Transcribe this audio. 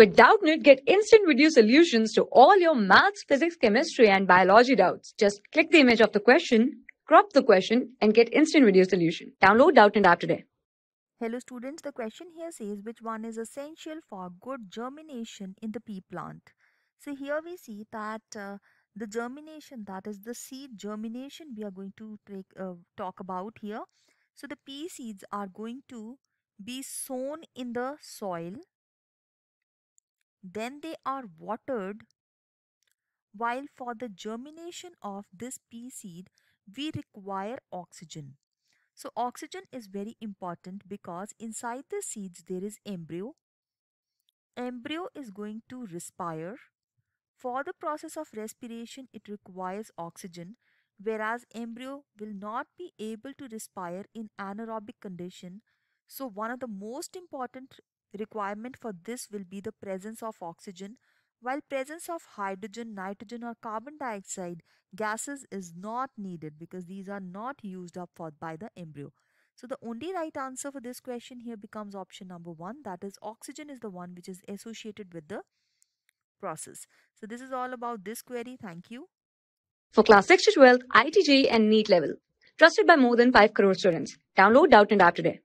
With Doubtnit, get instant video solutions to all your maths, physics, chemistry, and biology doubts. Just click the image of the question, crop the question, and get instant video solution. Download Doubtnit app today. Hello students, the question here says which one is essential for good germination in the pea plant. So here we see that uh, the germination, that is the seed germination we are going to take, uh, talk about here. So the pea seeds are going to be sown in the soil then they are watered. While for the germination of this pea seed, we require oxygen. So oxygen is very important because inside the seeds there is embryo. Embryo is going to respire. For the process of respiration, it requires oxygen, whereas embryo will not be able to respire in anaerobic condition. So one of the most important Requirement for this will be the presence of oxygen while presence of hydrogen, nitrogen or carbon dioxide gases is not needed because these are not used up for by the embryo. So the only right answer for this question here becomes option number one that is oxygen is the one which is associated with the process. So this is all about this query. Thank you. For class 6 to 12, ITJ and NEET level. Trusted by more than 5 crore students. Download Doubt and App today.